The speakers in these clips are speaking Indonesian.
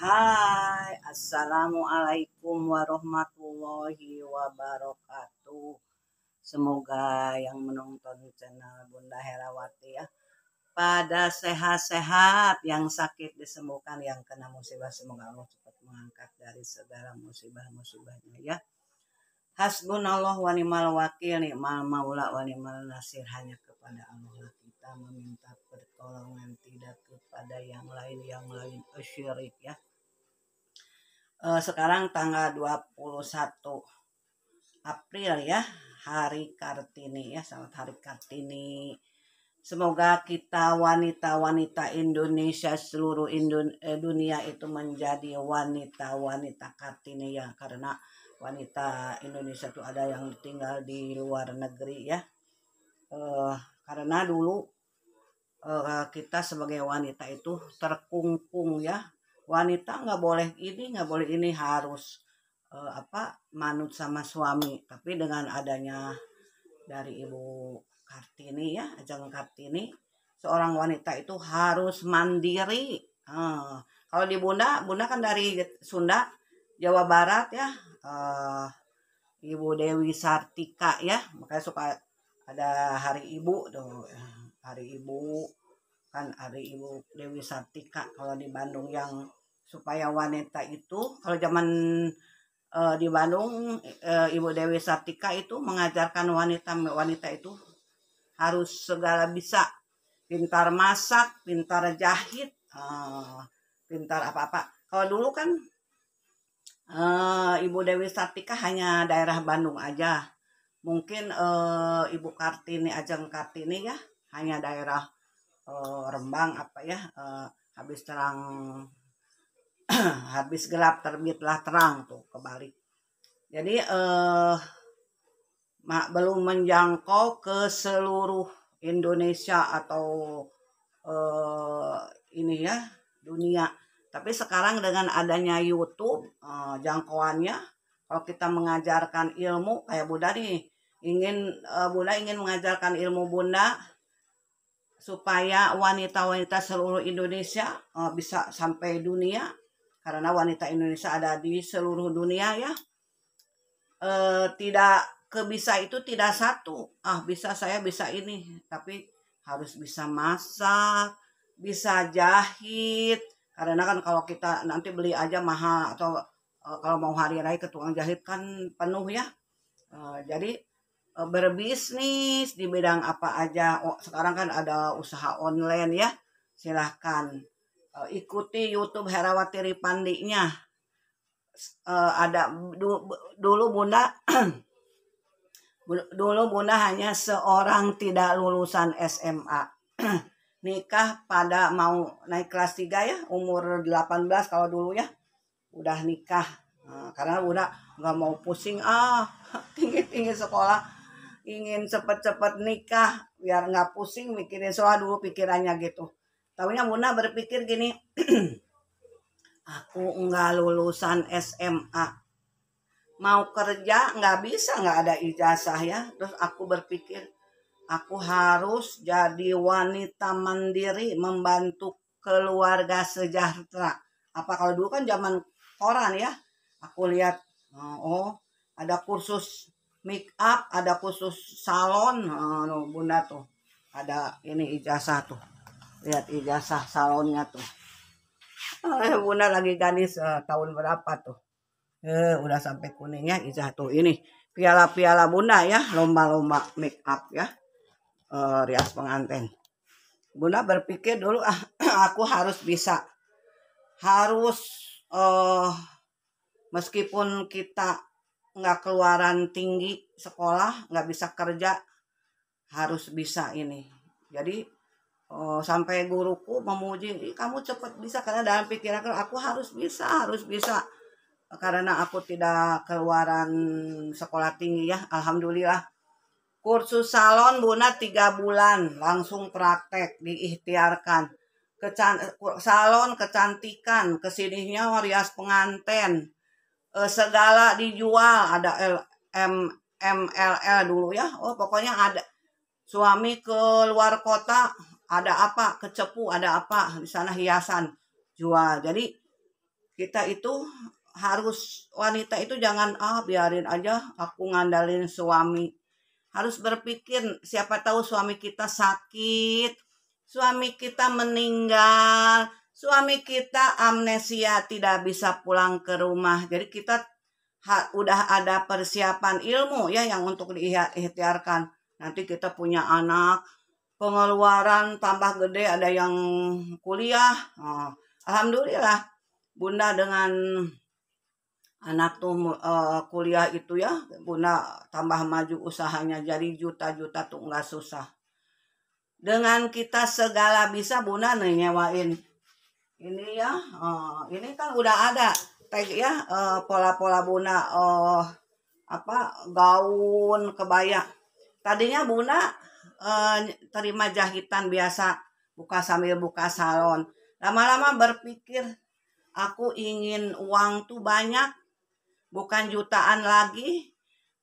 Hai, Assalamualaikum warahmatullahi wabarakatuh. Semoga yang menonton di channel Bunda Herawati ya, pada sehat-sehat, yang sakit disembuhkan, yang kena musibah, semoga Allah cepat mengangkat dari segala musibah-musibahnya ya. Hasbunallah wa ni'mal wakil, ni'mal maula wa ni'mal nasir, hanya kepada Allah kita meminta pertolongan, tidak kepada yang lain, yang lain syirik ya uh, sekarang tanggal 21 April ya hari Kartini ya selamat hari Kartini semoga kita wanita-wanita Indonesia seluruh Indon eh, dunia itu menjadi wanita-wanita Kartini ya karena wanita Indonesia itu ada yang tinggal di luar negeri ya uh, karena dulu uh, kita sebagai wanita itu terkungkung ya wanita nggak boleh ini nggak boleh ini harus uh, apa manut sama suami tapi dengan adanya dari ibu kartini ya ajang kartini seorang wanita itu harus mandiri uh, kalau di bunda bunda kan dari sunda jawa barat ya uh, ibu dewi sartika ya makanya suka ada hari ibu tuh hari ibu kan hari ibu dewi sartika kalau di bandung yang supaya wanita itu kalau zaman e, di Bandung e, Ibu Dewi Sartika itu mengajarkan wanita wanita itu harus segala bisa pintar masak pintar jahit e, pintar apa apa kalau dulu kan e, Ibu Dewi Sartika hanya daerah Bandung aja mungkin e, Ibu Kartini Ajeng Kartini ya hanya daerah e, Rembang apa ya e, habis terang habis gelap terbitlah terang tuh kebalik jadi eh belum menjangkau ke seluruh Indonesia atau eh, ini ya dunia tapi sekarang dengan adanya YouTube eh, jangkauannya kalau kita mengajarkan ilmu kayak Bunda nih ingin eh, Bunda ingin mengajarkan ilmu Bunda supaya wanita-wanita seluruh Indonesia eh, bisa sampai dunia karena wanita Indonesia ada di seluruh dunia ya e, tidak bisa itu tidak satu ah bisa saya bisa ini tapi harus bisa masak bisa jahit karena kan kalau kita nanti beli aja mahal atau e, kalau mau hari raya ke tukang jahit kan penuh ya e, jadi e, berbisnis di bidang apa aja oh, sekarang kan ada usaha online ya silahkan Eh, ikuti YouTube Herawati Ripandinya. Uh, ada du, dulu Bunda dulu Bunda hanya seorang tidak lulusan SMA. Nikah pada mau naik kelas 3 ya, umur 18 kalau dulu ya. Udah nikah. Nah, karena Bunda nggak mau pusing ah tinggi-tinggi sekolah ingin cepet-cepet nikah biar nggak pusing mikirin soal dulu pikirannya gitu Tahunya bunda berpikir gini, aku nggak lulusan SMA, mau kerja nggak bisa nggak ada ijazah ya. Terus aku berpikir, aku harus jadi wanita mandiri membantu keluarga sejahtera. Apa kalau dulu kan zaman koran ya, aku lihat oh ada kursus make up, ada kursus salon, oh, Bunda tuh ada ini ijazah tuh lihat ijazah salonnya tuh eh, bunda lagi gadis uh, tahun berapa tuh eh, udah sampai kuningnya ijazah tuh ini piala-piala bunda ya lomba-lomba make up ya eh, rias pengantin bunda berpikir dulu ah, aku harus bisa harus eh, meskipun kita nggak keluaran tinggi sekolah nggak bisa kerja harus bisa ini jadi Oh, sampai guruku memuji, kamu cepat bisa karena dalam pikiran aku harus bisa, harus bisa. Karena aku tidak keluaran sekolah tinggi ya, alhamdulillah. Kursus salon Buna tiga bulan, langsung praktek diikhtiarkan. Kecan salon kecantikan, kesininya rias penganten. E, segala dijual, ada L M MLL dulu ya. Oh, pokoknya ada suami ke luar kota ada apa kecepu ada apa di sana hiasan jual jadi kita itu harus wanita itu jangan ah biarin aja aku ngandalin suami harus berpikir siapa tahu suami kita sakit suami kita meninggal suami kita amnesia tidak bisa pulang ke rumah jadi kita ha, udah ada persiapan ilmu ya yang untuk diikhtiarkan nanti kita punya anak pengeluaran tambah gede ada yang kuliah oh, alhamdulillah bunda dengan anak tuh uh, kuliah itu ya bunda tambah maju usahanya jadi juta-juta tuh nggak susah dengan kita segala bisa bunda nih nyewain ini ya uh, ini kan udah ada tag ya eh, pola-pola uh, bunda uh, apa gaun kebaya tadinya bunda eh, terima jahitan biasa buka sambil buka salon lama-lama berpikir aku ingin uang tuh banyak bukan jutaan lagi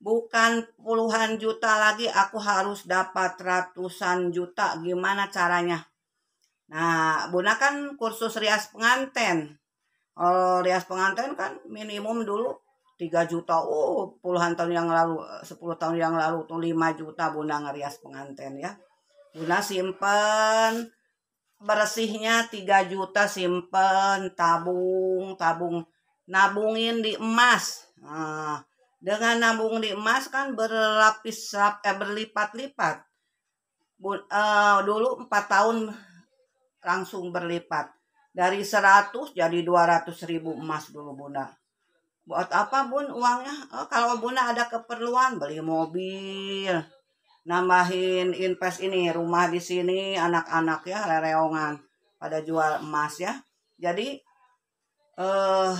bukan puluhan juta lagi aku harus dapat ratusan juta gimana caranya nah bunda kan kursus rias penganten kalau rias penganten kan minimum dulu Tiga juta oh puluhan tahun yang lalu eh, sepuluh tahun yang lalu tuh lima juta bunda ngerias pengantin ya bunda simpen bersihnya tiga juta simpen tabung tabung nabungin di emas nah, dengan nabung di emas kan berlapis eh, berlipat-lipat uh, dulu empat tahun langsung berlipat dari seratus jadi dua ratus ribu emas dulu bunda buat apa bun uangnya oh, kalau bunda ada keperluan beli mobil nambahin invest ini rumah di sini anak-anak ya lereongan pada jual emas ya jadi eh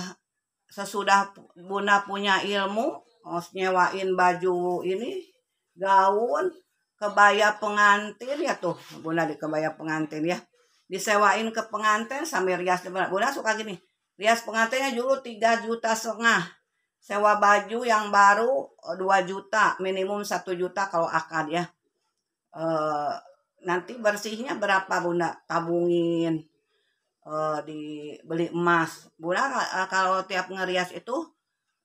sesudah bunda punya ilmu harus nyewain baju ini gaun kebaya pengantin ya tuh bunda di kebaya pengantin ya disewain ke pengantin sambil rias bunda suka gini Rias pengantinnya dulu 3 juta setengah. Sewa baju yang baru 2 eh, juta, minimum 1 juta kalau akad ya. E, nanti bersihnya berapa Bunda? Tabungin e, dibeli emas. Bunda kalau tiap ngerias itu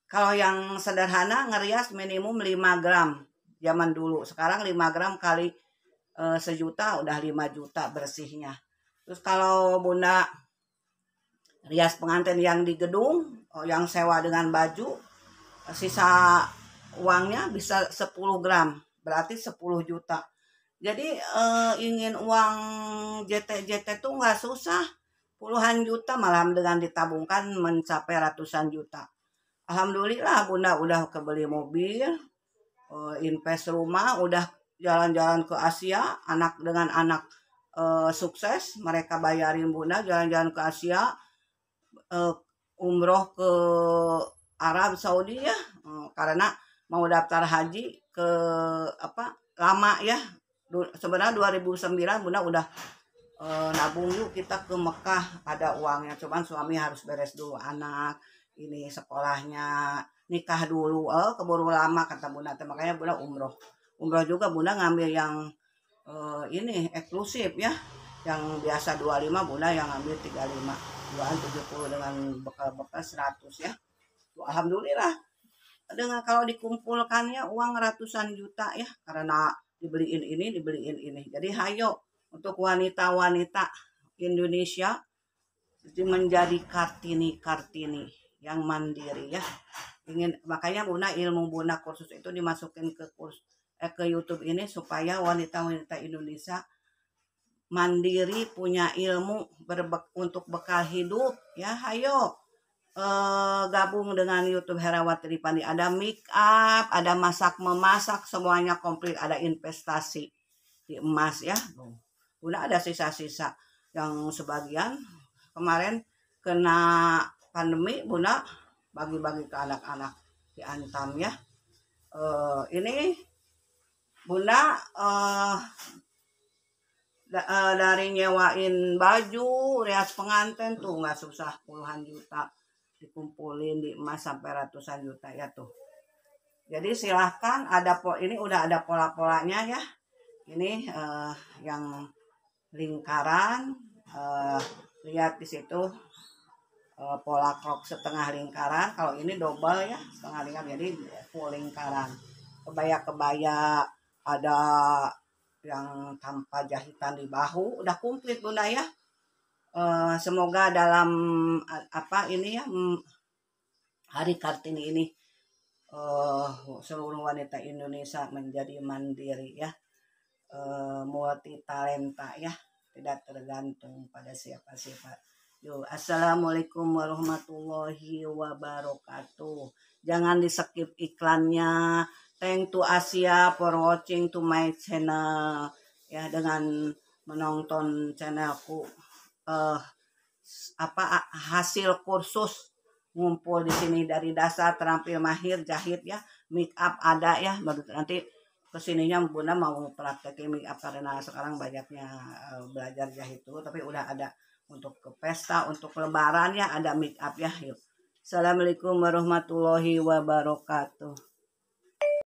kalau yang sederhana ngerias minimum 5 gram zaman dulu. Sekarang 5 gram kali e, sejuta udah 5 juta bersihnya. Terus kalau Bunda rias pengantin yang di gedung oh, yang sewa dengan baju sisa uangnya bisa 10 gram berarti 10 juta jadi eh, ingin uang JT-JT tuh nggak susah puluhan juta malam dengan ditabungkan mencapai ratusan juta Alhamdulillah bunda udah kebeli mobil eh, invest rumah udah jalan-jalan ke Asia anak dengan anak eh, sukses mereka bayarin bunda jalan-jalan ke Asia uh, umroh ke Arab Saudi ya uh, karena mau daftar haji ke apa lama ya du, sebenarnya 2009 bunda udah uh, nabung yuk kita ke Mekah ada uangnya cuman suami harus beres dulu anak ini sekolahnya nikah dulu uh, keburu lama kata bunda makanya bunda umroh umroh juga bunda ngambil yang uh, ini eksklusif ya yang biasa 25 bunda yang ambil 35 jualan 70 dengan bekal-bekal 100 ya Alhamdulillah dengan kalau dikumpulkannya uang ratusan juta ya karena dibeliin ini dibeliin ini jadi hayo untuk wanita-wanita Indonesia jadi menjadi kartini kartini yang mandiri ya ingin makanya bunda ilmu bunda kursus itu dimasukin ke kurs eh, ke YouTube ini supaya wanita-wanita Indonesia mandiri, punya ilmu berbe untuk bekal hidup, ya, hayo eh, gabung dengan YouTube Herawati Ripandi. Ada make up, ada masak memasak, semuanya komplit, ada investasi di emas ya. Udah ada sisa-sisa yang sebagian kemarin kena pandemi, Bunda bagi-bagi ke anak-anak di Antam ya. Eh, ini Bunda eh, Eh, dari nyewain baju rias pengantin tuh nggak susah puluhan juta dikumpulin di emas sampai ratusan juta ya tuh jadi silahkan ada pol ini udah ada pola-polanya ya ini uh, yang lingkaran uh, lihat di situ uh, pola krok setengah lingkaran kalau ini double ya setengah lingkaran jadi full lingkaran kebaya-kebaya ada yang tanpa jahitan di bahu udah komplit bunda ya uh, semoga dalam apa ini ya mm, hari kartini ini uh, seluruh wanita Indonesia menjadi mandiri ya uh, multi talenta ya tidak tergantung pada siapa-siapa Yo, Assalamualaikum warahmatullahi wabarakatuh. Jangan di skip iklannya. Thank to Asia for watching to my channel. Ya, dengan menonton channelku. Uh, apa hasil kursus ngumpul di sini dari dasar terampil mahir jahit ya make up ada ya baru nanti kesininya bunda mau praktekin make up karena sekarang banyaknya eh, belajar jahit itu tapi udah ada untuk ke pesta, untuk lebaran ya ada meet up ya. Yuk. Assalamualaikum warahmatullahi wabarakatuh.